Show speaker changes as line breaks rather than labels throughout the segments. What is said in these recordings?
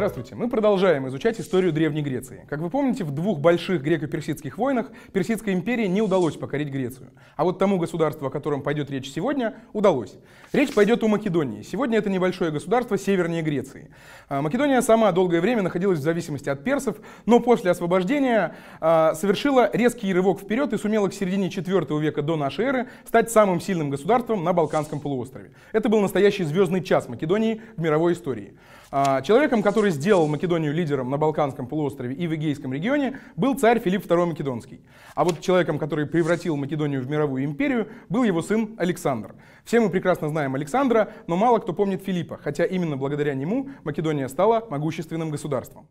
Здравствуйте. Мы продолжаем изучать историю Древней Греции. Как вы помните, в двух больших греко-персидских войнах Персидской империи не удалось покорить Грецию. А вот тому государству, о котором пойдет речь сегодня, удалось. Речь пойдет о Македонии. Сегодня это небольшое государство севернее Греции. А, Македония сама долгое время находилась в зависимости от персов, но после освобождения а, совершила резкий рывок вперед и сумела к середине IV века до нашей эры стать самым сильным государством на Балканском полуострове. Это был настоящий звездный час Македонии в мировой истории. А, человеком, который сделал Македонию лидером на Балканском полуострове и в Эгейском регионе, был царь Филипп II Македонский. А вот человеком, который превратил Македонию в мировую империю, был его сын Александр. Все мы прекрасно знаем Александра, но мало кто помнит Филиппа, хотя именно благодаря нему Македония стала могущественным государством.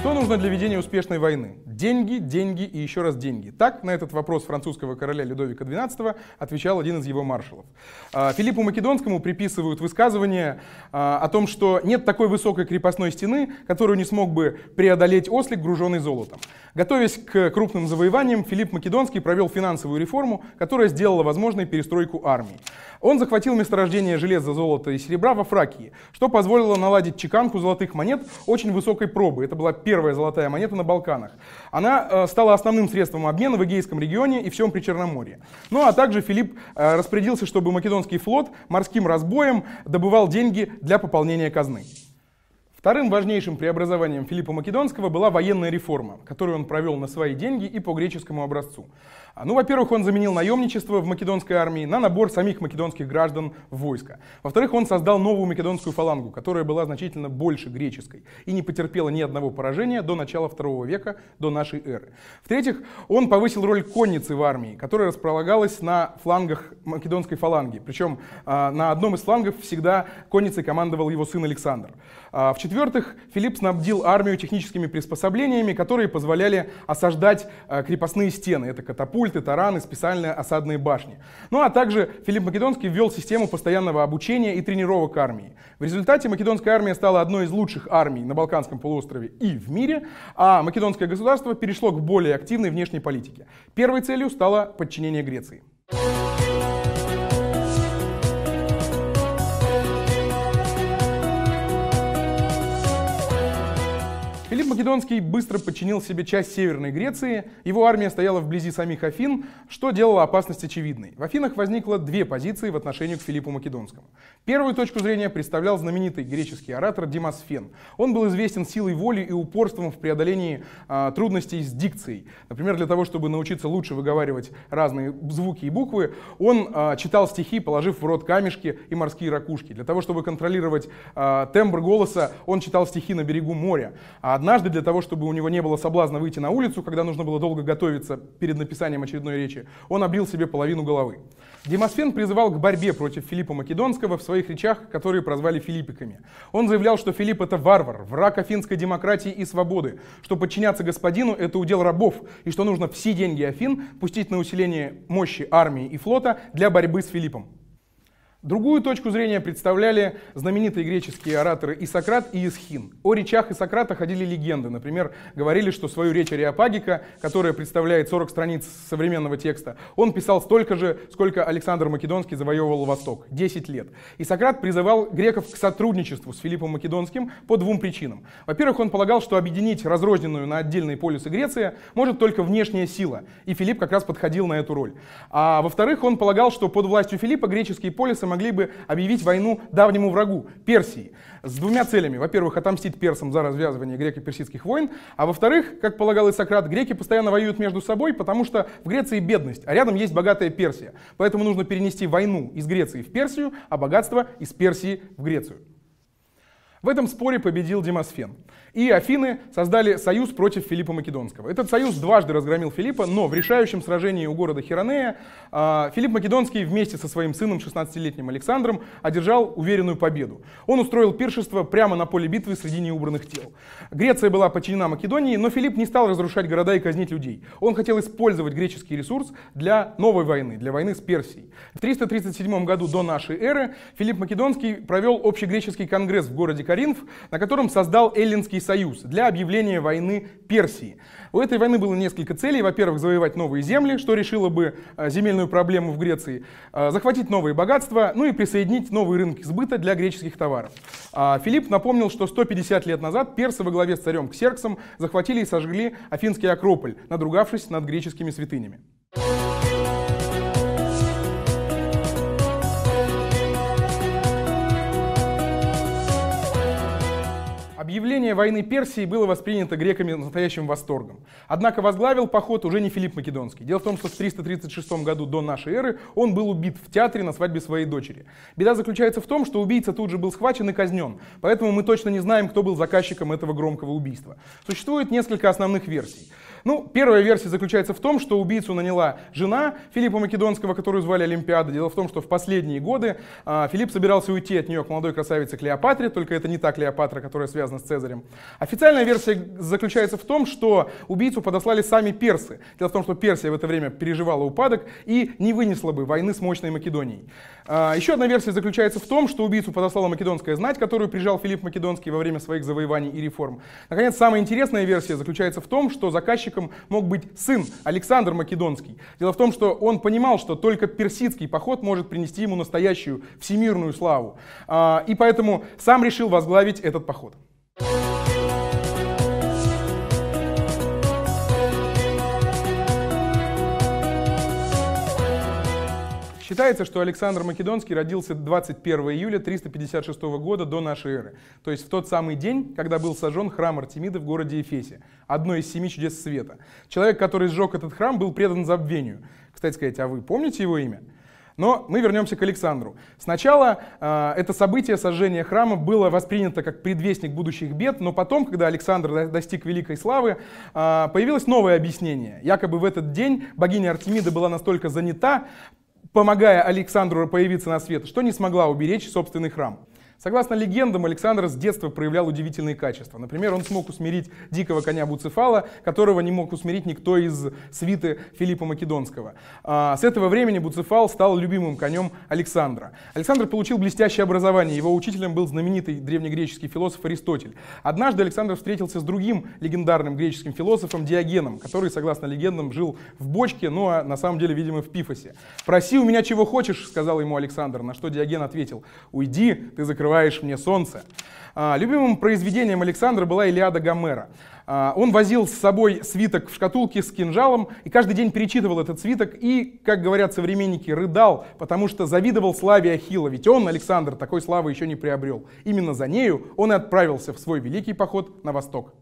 Что нужно для ведения успешной войны? Деньги, деньги и еще раз деньги. Так на этот вопрос французского короля Людовика XII отвечал один из его маршалов. А, Филиппу Македонскому приписывают высказывание а, о том, что нет такой высокой крепостной стены, которую не смог бы преодолеть ослик, груженный золотом. Готовясь к крупным завоеваниям, Филипп Македонский провел финансовую реформу, которая сделала возможной перестройку армии. Он захватил месторождение железа, золота и серебра во Фракии, что позволило наладить чеканку золотых монет очень высокой пробы. Это была первая золотая монета на Балканах она э, стала основным средством обмена в Эгейском регионе и всем Причерноморье. Ну а также Филипп э, распорядился, чтобы македонский флот морским разбоем добывал деньги для пополнения казны. Вторым важнейшим преобразованием Филиппа Македонского была военная реформа, которую он провел на свои деньги и по греческому образцу. А, ну, во-первых, он заменил наемничество в македонской армии на набор самих македонских граждан в войско. Во-вторых, он создал новую македонскую фалангу, которая была значительно больше греческой и не потерпела ни одного поражения до начала второго века, до нашей эры. В-третьих, он повысил роль конницы в армии, которая располагалась на флангах македонской фаланги. Причем а, на одном из флангов всегда конницей командовал его сын Александр. А, в в-четвертых, Филипп снабдил армию техническими приспособлениями, которые позволяли осаждать э, крепостные стены. Это катапульты, тараны, специальные осадные башни. Ну а также Филипп Македонский ввел систему постоянного обучения и тренировок армии. В результате македонская армия стала одной из лучших армий на Балканском полуострове и в мире, а македонское государство перешло к более активной внешней политике. Первой целью стало подчинение Греции. Македонский быстро подчинил себе часть Северной Греции, его армия стояла вблизи самих Афин, что делало опасность очевидной. В Афинах возникло две позиции в отношении к Филиппу Македонскому. Первую точку зрения представлял знаменитый греческий оратор Демосфен. Он был известен силой воли и упорством в преодолении э, трудностей с дикцией. Например, для того, чтобы научиться лучше выговаривать разные звуки и буквы, он э, читал стихи, положив в рот камешки и морские ракушки. Для того, чтобы контролировать э, тембр голоса, он читал стихи на берегу моря. А однажды Однажды для того, чтобы у него не было соблазна выйти на улицу, когда нужно было долго готовиться перед написанием очередной речи, он обрил себе половину головы. Демосфен призывал к борьбе против Филиппа Македонского в своих речах, которые прозвали Филиппиками. Он заявлял, что Филипп — это варвар, враг афинской демократии и свободы, что подчиняться господину — это удел рабов, и что нужно все деньги Афин пустить на усиление мощи армии и флота для борьбы с Филиппом. Другую точку зрения представляли знаменитые греческие ораторы и Сократ, и Исхин. О речах и Сократа ходили легенды. Например, говорили, что свою речь Ариапагика, которая представляет 40 страниц современного текста, он писал столько же, сколько Александр Македонский завоевывал Восток – 10 лет. И Сократ призывал греков к сотрудничеству с Филиппом Македонским по двум причинам. Во-первых, он полагал, что объединить разрозненную на отдельные полюсы Греция может только внешняя сила, и Филипп как раз подходил на эту роль. А во-вторых, он полагал, что под властью Филиппа греческие полисы могли бы объявить войну давнему врагу, Персии, с двумя целями. Во-первых, отомстить персам за развязывание греко-персидских войн, а во-вторых, как полагал и Сократ, греки постоянно воюют между собой, потому что в Греции бедность, а рядом есть богатая Персия. Поэтому нужно перенести войну из Греции в Персию, а богатство из Персии в Грецию. В этом споре победил Демосфен. И Афины создали союз против Филиппа Македонского. Этот союз дважды разгромил Филиппа, но в решающем сражении у города Хиронея а, Филипп Македонский вместе со своим сыном, 16-летним Александром, одержал уверенную победу. Он устроил пиршество прямо на поле битвы среди неубранных тел. Греция была подчинена Македонии, но Филипп не стал разрушать города и казнить людей. Он хотел использовать греческий ресурс для новой войны, для войны с Персией. В 337 году до нашей эры Филипп Македонский провел общегреческий конгресс в городе Коринф, на котором создал Эллинский союз для объявления войны Персии. У этой войны было несколько целей. Во-первых, завоевать новые земли, что решило бы э, земельную проблему в Греции, э, захватить новые богатства, ну и присоединить новые рынки сбыта для греческих товаров. А Филипп напомнил, что 150 лет назад персы во главе с царем Ксерксом захватили и сожгли Афинский Акрополь, надругавшись над греческими святынями. Объявление войны Персии было воспринято греками настоящим восторгом. Однако возглавил поход уже не Филипп Македонский. Дело в том, что в 336 году до нашей эры он был убит в театре на свадьбе своей дочери. Беда заключается в том, что убийца тут же был схвачен и казнен, поэтому мы точно не знаем, кто был заказчиком этого громкого убийства. Существует несколько основных версий. Ну, первая версия заключается в том, что убийцу наняла жена Филиппа Македонского, которую звали Олимпиада. Дело в том, что в последние годы а, Филипп собирался уйти от нее к молодой красавице Клеопатре, только это не та Клеопатра, которая связана с Цезарем. Официальная версия заключается в том, что убийцу подослали сами персы. Дело в том, что Персия в это время переживала упадок и не вынесла бы войны с мощной Македонией. А, еще одна версия заключается в том, что убийцу подослала македонская знать, которую прижал Филипп Македонский во время своих завоеваний и реформ. Наконец, самая интересная версия заключается в том, что заказчик захватчиком мог быть сын Александр Македонский. Дело в том, что он понимал, что только персидский поход может принести ему настоящую всемирную славу. А, и поэтому сам решил возглавить этот поход. Считается, что Александр Македонский родился 21 июля 356 года до нашей эры, то есть в тот самый день, когда был сожжен храм Артемиды в городе Эфесе, одно из семи чудес света. Человек, который сжег этот храм, был предан забвению. Кстати сказать, а вы помните его имя? Но мы вернемся к Александру. Сначала э, это событие сожжения храма было воспринято как предвестник будущих бед, но потом, когда Александр достиг великой славы, э, появилось новое объяснение. Якобы в этот день богиня Артемида была настолько занята помогая Александру появиться на свет, что не смогла уберечь собственный храм. Согласно легендам, Александр с детства проявлял удивительные качества. Например, он смог усмирить дикого коня Буцефала, которого не мог усмирить никто из свиты Филиппа Македонского. А, с этого времени Буцефал стал любимым конем Александра. Александр получил блестящее образование, его учителем был знаменитый древнегреческий философ Аристотель. Однажды Александр встретился с другим легендарным греческим философом Диогеном, который, согласно легендам, жил в бочке, но ну, а на самом деле, видимо, в Пифосе. «Проси у меня чего хочешь», — сказал ему Александр, на что Диоген ответил, «Уйди, ты закрываешь открываешь мне солнце». А, любимым произведением Александра была Илиада Гомера. А, он возил с собой свиток в шкатулке с кинжалом и каждый день перечитывал этот свиток и, как говорят современники, рыдал, потому что завидовал славе Ахилла, ведь он, Александр, такой славы еще не приобрел. Именно за нею он и отправился в свой великий поход на восток.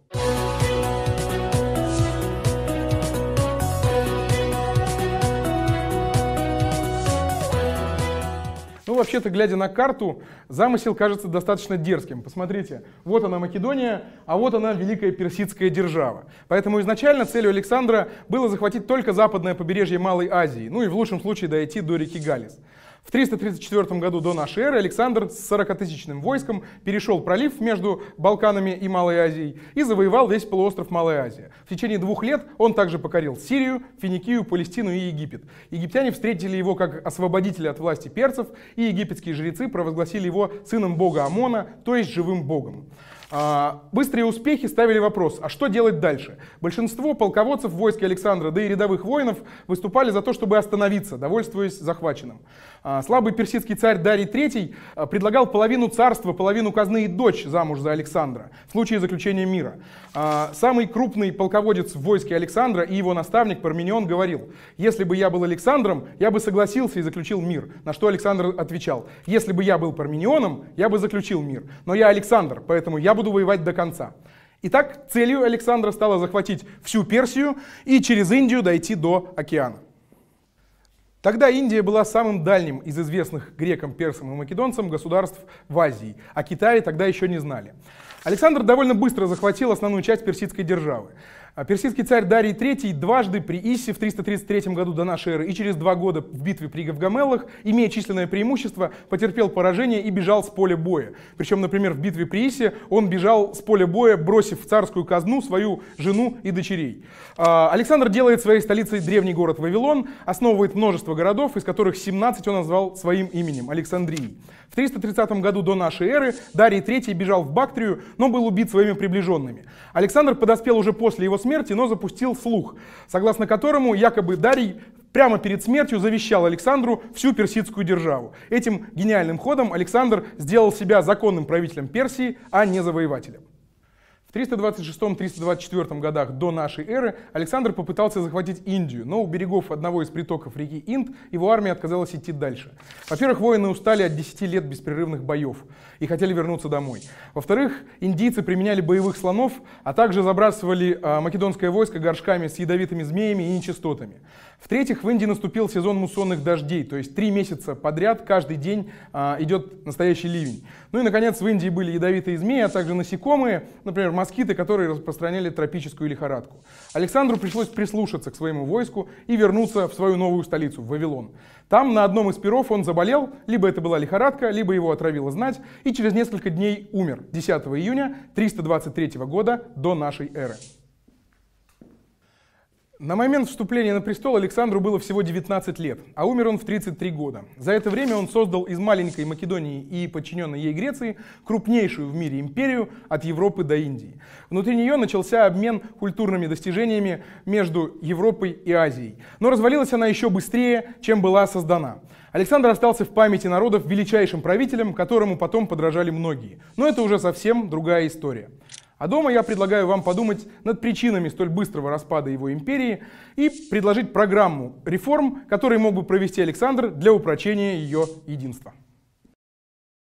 вообще-то, глядя на карту, замысел кажется достаточно дерзким. Посмотрите, вот она Македония, а вот она Великая Персидская держава. Поэтому изначально целью Александра было захватить только западное побережье Малой Азии, ну и в лучшем случае дойти до реки Галис. В 334 году до нашей эры Александр с 40-тысячным войском перешел пролив между Балканами и Малой Азией и завоевал весь полуостров Малая Азия. В течение двух лет он также покорил Сирию, Финикию, Палестину и Египет. Египтяне встретили его как освободителя от власти перцев, и египетские жрецы провозгласили его сыном бога Амона, то есть живым богом. А, быстрые успехи ставили вопрос, а что делать дальше? Большинство полководцев войска Александра, да и рядовых воинов выступали за то, чтобы остановиться, довольствуясь захваченным. А, слабый персидский царь Дарий III а, предлагал половину царства, половину казны и дочь замуж за Александра в случае заключения мира. самый крупный полководец в войске Александра и его наставник Парменион говорил, если бы я был Александром, я бы согласился и заключил мир. На что Александр отвечал, если бы я был Парменионом, я бы заключил мир. Но я Александр, поэтому я бы буду воевать до конца. Итак, целью Александра стало захватить всю Персию и через Индию дойти до океана. Тогда Индия была самым дальним из известных грекам, персам и македонцам государств в Азии, а Китае тогда еще не знали. Александр довольно быстро захватил основную часть персидской державы. А, персидский царь Дарий III дважды при Исе в 333 году до нашей эры и через два года в битве при Гавгамеллах, имея численное преимущество, потерпел поражение и бежал с поля боя. Причем, например, в битве при Исе он бежал с поля боя, бросив в царскую казну свою жену и дочерей. А, Александр делает своей столицей древний город Вавилон, основывает множество городов, из которых 17 он назвал своим именем – Александрией. В 330 году до нашей эры Дарий III бежал в Бактрию, но был убит своими приближенными. Александр подоспел уже после его смерти, но запустил слух, согласно которому якобы Дарий прямо перед смертью завещал Александру всю персидскую державу. Этим гениальным ходом Александр сделал себя законным правителем Персии, а не завоевателем. В 326-324 годах до нашей эры Александр попытался захватить Индию, но у берегов одного из притоков реки Инд его армия отказалась идти дальше. Во-первых, воины устали от 10 лет беспрерывных боев и хотели вернуться домой. Во-вторых, индийцы применяли боевых слонов, а также забрасывали а, македонское войско горшками с ядовитыми змеями и нечистотами. В-третьих, в Индии наступил сезон муссонных дождей, то есть три месяца подряд каждый день а, идет настоящий ливень. Ну и, наконец, в Индии были ядовитые змеи, а также насекомые, например, москиты, которые распространяли тропическую лихорадку. Александру пришлось прислушаться к своему войску и вернуться в свою новую столицу, в Вавилон. Там на одном из перов он заболел, либо это была лихорадка, либо его отравила знать, и через несколько дней умер 10 июня 323 года до нашей эры. На момент вступления на престол Александру было всего 19 лет, а умер он в 33 года. За это время он создал из маленькой Македонии и подчиненной ей Греции крупнейшую в мире империю от Европы до Индии. Внутри нее начался обмен культурными достижениями между Европой и Азией. Но развалилась она еще быстрее, чем была создана. Александр остался в памяти народов величайшим правителем, которому потом подражали многие. Но это уже совсем другая история. А дома я предлагаю вам подумать над причинами столь быстрого распада его империи и предложить программу реформ, которые мог бы провести Александр для упрочения ее единства.